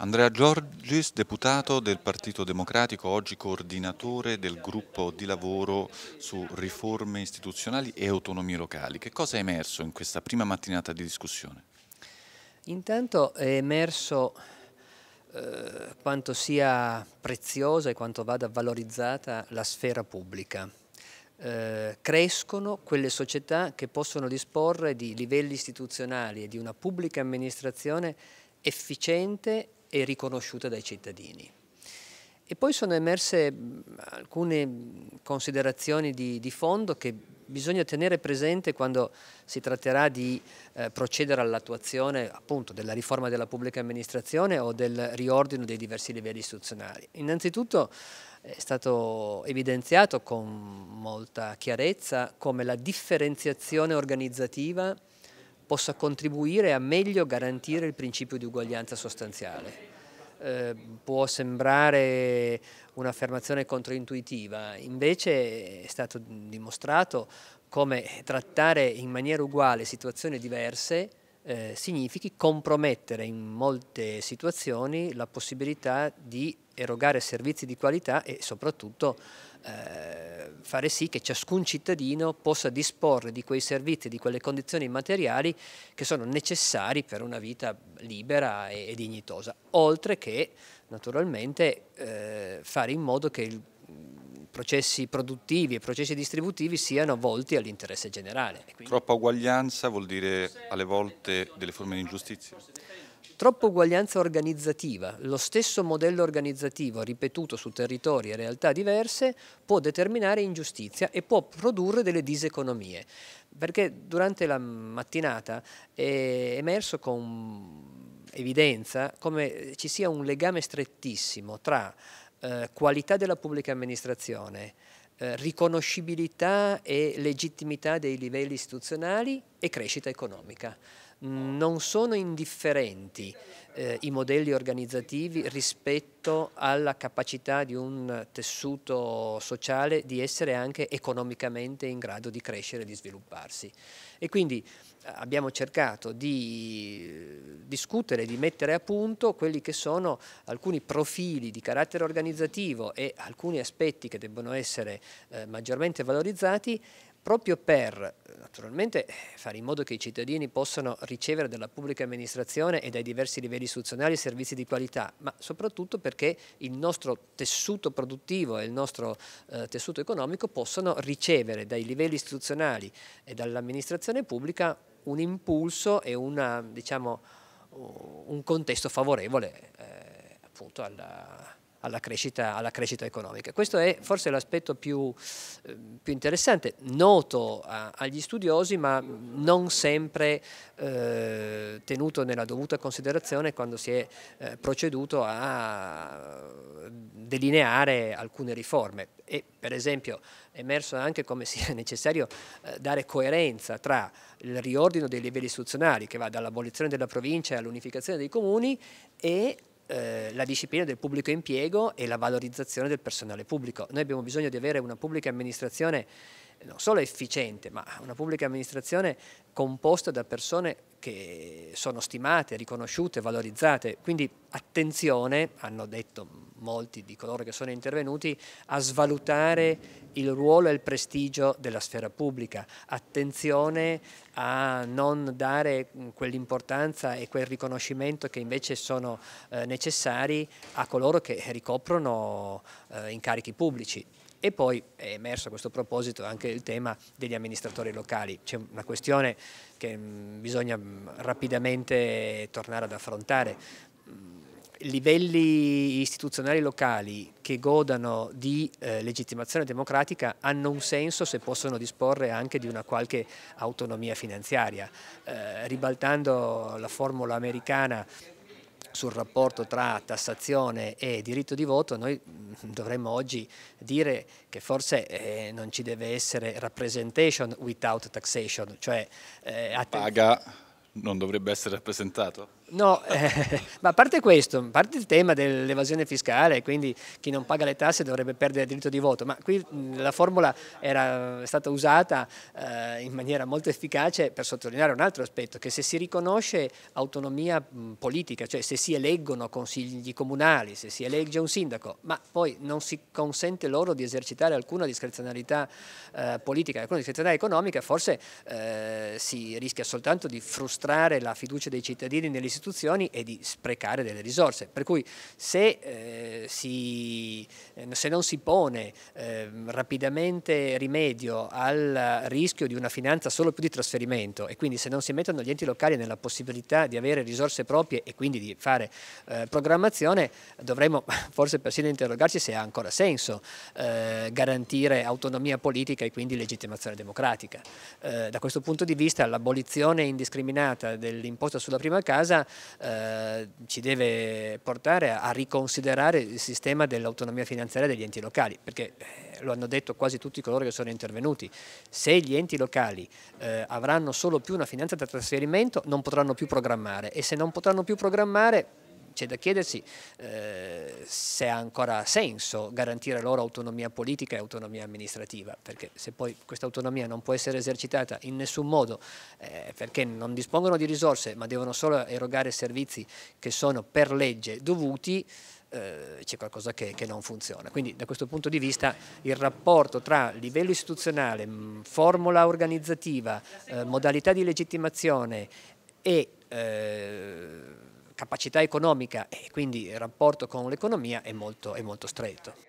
Andrea Giorgis, deputato del Partito Democratico, oggi coordinatore del gruppo di lavoro su riforme istituzionali e autonomie locali. Che cosa è emerso in questa prima mattinata di discussione? Intanto è emerso eh, quanto sia preziosa e quanto vada valorizzata la sfera pubblica. Eh, crescono quelle società che possono disporre di livelli istituzionali e di una pubblica amministrazione efficiente e riconosciuta dai cittadini. E poi sono emerse alcune considerazioni di, di fondo che bisogna tenere presente quando si tratterà di eh, procedere all'attuazione appunto della riforma della pubblica amministrazione o del riordino dei diversi livelli istituzionali. Innanzitutto eh, è stato evidenziato con molta chiarezza come la differenziazione organizzativa possa contribuire a meglio garantire il principio di uguaglianza sostanziale. Eh, può sembrare un'affermazione controintuitiva, invece è stato dimostrato come trattare in maniera uguale situazioni diverse eh, significhi compromettere in molte situazioni la possibilità di erogare servizi di qualità e soprattutto eh, fare sì che ciascun cittadino possa disporre di quei servizi, di quelle condizioni materiali che sono necessari per una vita libera e, e dignitosa, oltre che naturalmente eh, fare in modo che il processi produttivi e processi distributivi siano volti all'interesse generale. Quindi... Troppa uguaglianza vuol dire alle volte delle forme di ingiustizia? Troppa uguaglianza organizzativa, lo stesso modello organizzativo ripetuto su territori e realtà diverse può determinare ingiustizia e può produrre delle diseconomie, perché durante la mattinata eh, è emerso con evidenza come ci sia un legame strettissimo tra eh, qualità della pubblica amministrazione, eh, riconoscibilità e legittimità dei livelli istituzionali e crescita economica non sono indifferenti eh, i modelli organizzativi rispetto alla capacità di un tessuto sociale di essere anche economicamente in grado di crescere e di svilupparsi. E quindi eh, abbiamo cercato di eh, discutere, di mettere a punto quelli che sono alcuni profili di carattere organizzativo e alcuni aspetti che debbono essere eh, maggiormente valorizzati proprio per naturalmente fare in modo che i cittadini possano ricevere dalla pubblica amministrazione e dai diversi livelli istituzionali servizi di qualità, ma soprattutto perché il nostro tessuto produttivo e il nostro eh, tessuto economico possano ricevere dai livelli istituzionali e dall'amministrazione pubblica un impulso e una, diciamo, un contesto favorevole eh, appunto alla alla crescita, alla crescita, economica. Questo è forse l'aspetto più, eh, più, interessante, noto a, agli studiosi ma non sempre eh, tenuto nella dovuta considerazione quando si è eh, proceduto a delineare alcune riforme. E, per esempio è emerso anche come sia necessario eh, dare coerenza tra il riordino dei livelli istituzionali che va dall'abolizione della provincia all'unificazione dei comuni e eh, la disciplina del pubblico impiego e la valorizzazione del personale pubblico. Noi abbiamo bisogno di avere una pubblica amministrazione eh, non solo efficiente, ma una pubblica amministrazione composta da persone che sono stimate, riconosciute, valorizzate. Quindi attenzione, hanno detto molti di coloro che sono intervenuti, a svalutare il ruolo e il prestigio della sfera pubblica. Attenzione a non dare mm, quell'importanza e quel riconoscimento che invece sono eh, necessari a coloro che ricoprono eh, incarichi pubblici. E poi è emerso a questo proposito anche il tema degli amministratori locali. C'è una questione che mm, bisogna mm, rapidamente tornare ad affrontare livelli istituzionali locali che godano di eh, legittimazione democratica hanno un senso se possono disporre anche di una qualche autonomia finanziaria. Eh, ribaltando la formula americana sul rapporto tra tassazione e diritto di voto, noi mm, dovremmo oggi dire che forse eh, non ci deve essere representation without taxation, cioè... Eh, Paga non dovrebbe essere rappresentato? No, eh, ma a parte questo, a parte il tema dell'evasione fiscale, quindi chi non paga le tasse dovrebbe perdere il diritto di voto, ma qui mm, la formula era, è stata usata eh, in maniera molto efficace per sottolineare un altro aspetto, che se si riconosce autonomia mm, politica, cioè se si eleggono consigli comunali, se si elegge un sindaco, ma poi non si consente loro di esercitare alcuna discrezionalità eh, politica, alcuna discrezionalità economica, forse eh, si rischia soltanto di frustrare la fiducia dei cittadini nell'istituzione istituzioni e di sprecare delle risorse. Per cui se, eh, si, eh, se non si pone eh, rapidamente rimedio al rischio di una finanza solo più di trasferimento e quindi se non si mettono gli enti locali nella possibilità di avere risorse proprie e quindi di fare eh, programmazione, dovremmo forse persino interrogarci se ha ancora senso eh, garantire autonomia politica e quindi legittimazione democratica. Eh, da questo punto di vista l'abolizione indiscriminata dell'imposta sulla prima casa eh, ci deve portare a riconsiderare il sistema dell'autonomia finanziaria degli enti locali, perché eh, lo hanno detto quasi tutti coloro che sono intervenuti, se gli enti locali eh, avranno solo più una finanza da trasferimento non potranno più programmare e se non potranno più programmare c'è da chiedersi eh, se ha ancora senso garantire loro autonomia politica e autonomia amministrativa, perché se poi questa autonomia non può essere esercitata in nessun modo, eh, perché non dispongono di risorse ma devono solo erogare servizi che sono per legge dovuti, eh, c'è qualcosa che, che, non funziona. Quindi da questo punto di vista il rapporto tra livello istituzionale, mm, formula organizzativa, eh, modalità di legittimazione e eh, capacità economica e quindi il rapporto con l'economia è molto, è molto stretto.